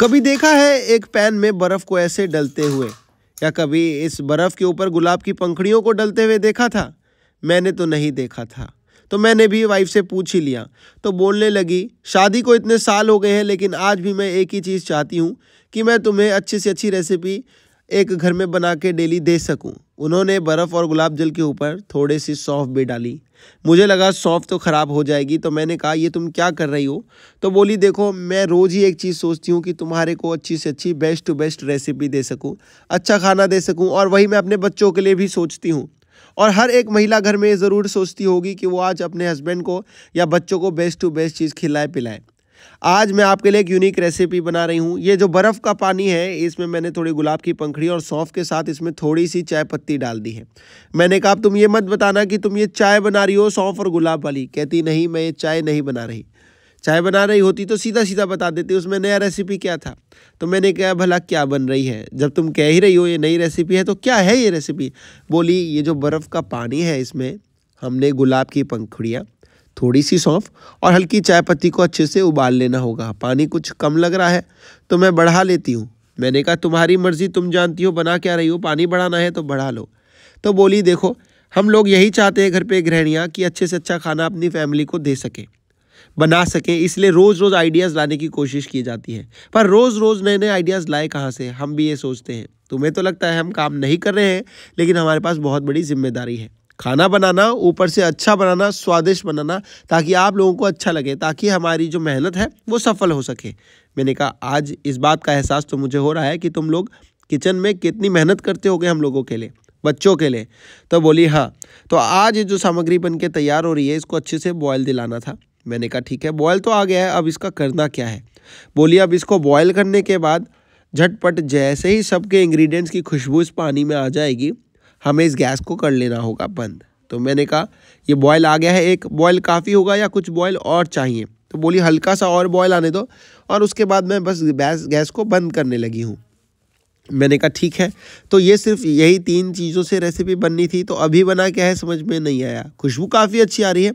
कभी देखा है एक पैन में बर्फ को ऐसे डलते हुए या कभी इस बर्फ के ऊपर गुलाब की पंखड़ियों को डलते हुए देखा था मैंने तो नहीं देखा था तो मैंने भी वाइफ से पूछ ही लिया तो बोलने लगी शादी को इतने साल हो गए हैं लेकिन आज भी मैं एक ही चीज़ चाहती हूँ कि मैं तुम्हें अच्छी से अच्छी रेसिपी एक घर में बना के डेली दे सकूं। उन्होंने बर्फ़ और गुलाब जल के ऊपर थोड़े सी सौंफ भी डाली मुझे लगा सौंफ तो ख़राब हो जाएगी तो मैंने कहा ये तुम क्या कर रही हो तो बोली देखो मैं रोज़ ही एक चीज़ सोचती हूँ कि तुम्हारे को अच्छी से अच्छी बेस्ट टू बेस्ट रेसिपी दे सकूँ अच्छा खाना दे सकूँ और वही मैं अपने बच्चों के लिए भी सोचती हूँ और हर एक महिला घर में ज़रूर सोचती होगी कि वो आज अपने हस्बैंड को या बच्चों को बेस्ट टू बेस्ट चीज़ खिलाए पिलाए आज मैं आपके लिए एक यूनिक रेसिपी बना रही हूँ ये जो बर्फ़ का पानी है इसमें मैंने थोड़ी गुलाब की पंखड़ी और सौंफ के साथ इसमें थोड़ी सी चाय पत्ती डाल दी है मैंने कहा तुम ये मत बताना कि तुम ये चाय बना रही हो सौंफ और गुलाब वाली कहती नहीं मैं ये चाय नहीं बना रही चाय बना रही होती तो सीधा सीधा बता देती उसमें नया रेसिपी क्या था तो मैंने कहा भला क्या बन रही है जब तुम कह ही रही हो ये नई रेसिपी है तो क्या है ये रेसिपी बोली ये जो बर्फ़ का पानी है इसमें हमने गुलाब की पंखुड़ियाँ थोड़ी सी सौंफ और हल्की चाय पत्ती को अच्छे से उबाल लेना होगा पानी कुछ कम लग रहा है तो मैं बढ़ा लेती हूँ मैंने कहा तुम्हारी मर्ज़ी तुम जानती हो बना क्या रही हो पानी बढ़ाना है तो बढ़ा लो तो बोली देखो हम लोग यही चाहते हैं घर पे गृहणियाँ कि अच्छे से अच्छा खाना अपनी फैमिली को दे सकें बना सकें इसलिए रोज़ रोज़ आइडियाज़ लाने की कोशिश की जाती है पर रोज़ रोज़ नए नए आइडियाज़ लाए कहाँ से हम भी ये सोचते हैं तुम्हें तो लगता है हम काम नहीं कर रहे हैं लेकिन हमारे पास बहुत बड़ी जिम्मेदारी है खाना बनाना ऊपर से अच्छा बनाना स्वादिष्ट बनाना ताकि आप लोगों को अच्छा लगे ताकि हमारी जो मेहनत है वो सफल हो सके मैंने कहा आज इस बात का एहसास तो मुझे हो रहा है कि तुम लोग किचन में कितनी मेहनत करते हो हम लोगों के लिए बच्चों के लिए तो बोली हाँ तो आज जो सामग्री बन के तैयार हो रही है इसको अच्छे से बॉयल दिलाना था मैंने कहा ठीक है बॉयल तो आ गया है अब इसका करना क्या है बोली अब इसको बॉयल करने के बाद झटपट जैसे ही सबके इंग्रेडिएंट्स की खुशबू इस पानी में आ जाएगी हमें इस गैस को कर लेना होगा बंद तो मैंने कहा ये बॉयल आ गया है एक बॉयल काफ़ी होगा या कुछ बॉयल और चाहिए तो बोली हल्का सा और बॉयल आने दो और उसके बाद मैं बस गैस गैस को बंद करने लगी हूँ मैंने कहा ठीक है तो ये सिर्फ यही तीन चीज़ों से रेसिपी बननी थी तो अभी बना क्या है समझ में नहीं आया खुशबू काफ़ी अच्छी आ रही है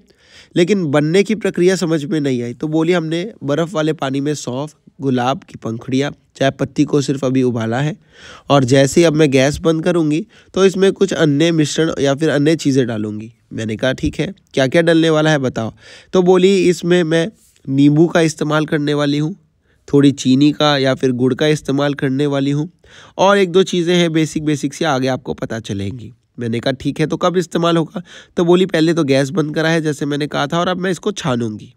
लेकिन बनने की प्रक्रिया समझ में नहीं आई तो बोली हमने बर्फ़ वाले पानी में सौंफ गुलाब की पंखड़ियाँ चाय पत्ती को सिर्फ अभी उबाला है और जैसे ही अब मैं गैस बंद करूँगी तो इसमें कुछ अन्य मिश्रण या फिर अन्य चीज़ें डालूँगी मैंने कहा ठीक है क्या क्या डलने वाला है बताओ तो बोली इसमें मैं नींबू का इस्तेमाल करने वाली हूँ थोड़ी चीनी का या फिर गुड़ का इस्तेमाल करने वाली हूँ और एक दो चीज़ें हैं बेसिक बेसिक से आगे आपको पता चलेंगी मैंने कहा ठीक है तो कब इस्तेमाल होगा तो बोली पहले तो गैस बंद करा है जैसे मैंने कहा था और अब मैं इसको छानूंगी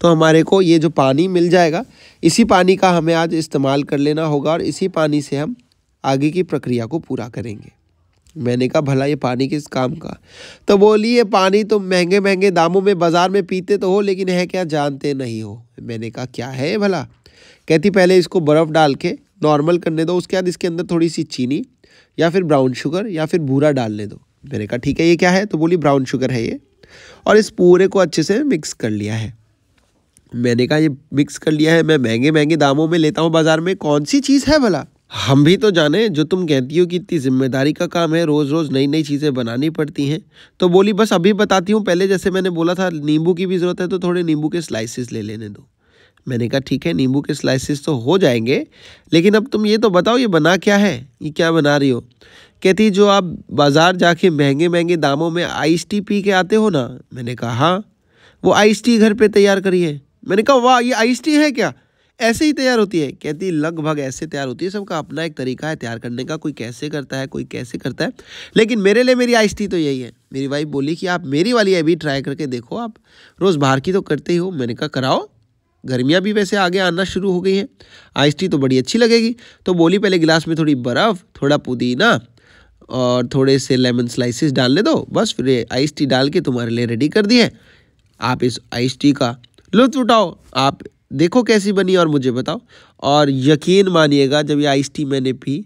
तो हमारे को ये जो पानी मिल जाएगा इसी पानी का हमें आज इस्तेमाल कर लेना होगा और इसी पानी से हम आगे की प्रक्रिया को पूरा करेंगे मैंने कहा भला ये पानी किस काम का तो बोली ये पानी तो महंगे महंगे दामों में बाज़ार में पीते तो हो लेकिन है क्या जानते नहीं हो मैंने कहा क्या है भला कहती पहले इसको बर्फ़ डाल के नॉर्मल करने दो उसके बाद इसके अंदर थोड़ी सी चीनी या फिर ब्राउन शुगर या फिर भूरा डालने दो मैंने कहा ठीक है ये क्या है तो बोली ब्राउन शुगर है ये और इस पूरे को अच्छे से मिक्स कर लिया है मैंने कहा ये मिक्स कर लिया है मैं महंगे महंगे दामों में लेता हूँ बाज़ार में कौन सी चीज़ है भला हम भी तो जाने जो तुम कहती हो कि इतनी जिम्मेदारी का काम है रोज़ रोज़ नई नई चीज़ें बनानी पड़ती हैं तो बोली बस अभी बताती हूँ पहले जैसे मैंने बोला था नींबू की भी ज़रूरत है तो थोड़े नींबू के स्लाइसिस ले लेने दो मैंने कहा ठीक है नींबू के स्लाइसिस तो हो जाएंगे लेकिन अब तुम ये तो बताओ ये बना क्या है ये क्या बना रही हो कहती जो आप बाज़ार जाके महंगे महंगे दामों में आइस टी पी के आते हो ना मैंने कहा हाँ वो आइस टी घर पे तैयार करी है मैंने कहा वाह ये आइस टी है क्या ऐसे ही तैयार होती है कहती लगभग ऐसे तैयार होती है सबका अपना एक तरीका है तैयार करने का कोई कैसे करता है कोई कैसे करता है लेकिन मेरे लिए मेरी आइस टी तो यही है मेरी वाइफ बोली कि आप मेरी वाली अभी ट्राई करके देखो आप रोज़ बाहर की तो करते ही हो मैंने कहा कराओ गर्मियाँ भी वैसे आगे आना शुरू हो गई हैं आइस टी तो बड़ी अच्छी लगेगी तो बोली पहले गिलास में थोड़ी बर्फ़ थोड़ा पुदीना और थोड़े से लेमन स्लाइसिस डालने दो बस फिर आइस टी डाल के तुम्हारे लिए रेडी कर दी है आप इस आइस टी का लुत्फ उठाओ आप देखो कैसी बनी और मुझे बताओ और यकीन मानिएगा जब ये आइस टी मैंने पी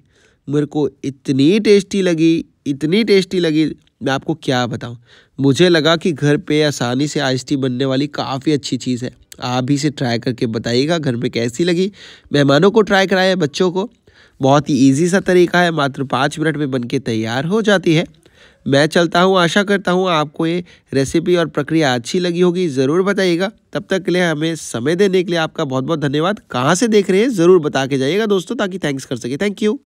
मेरे को इतनी टेस्टी लगी इतनी टेस्टी लगी मैं आपको क्या बताऊँ मुझे लगा कि घर पे आसानी से आइस टी बनने वाली काफ़ी अच्छी चीज़ है आप भी इसे ट्राई करके बताइएगा घर में कैसी लगी मेहमानों को ट्राई कराएं बच्चों को बहुत ही ईजी सा तरीका है मात्र पाँच मिनट में बनके तैयार हो जाती है मैं चलता हूँ आशा करता हूँ आपको ये रेसिपी और प्रक्रिया अच्छी लगी होगी ज़रूर बताइएगा तब तक के लिए हमें समय देने के लिए आपका बहुत बहुत धन्यवाद कहाँ से देख रहे हैं ज़रूर बता के जाइएगा दोस्तों ताकि थैंक्स कर सके थैंक यू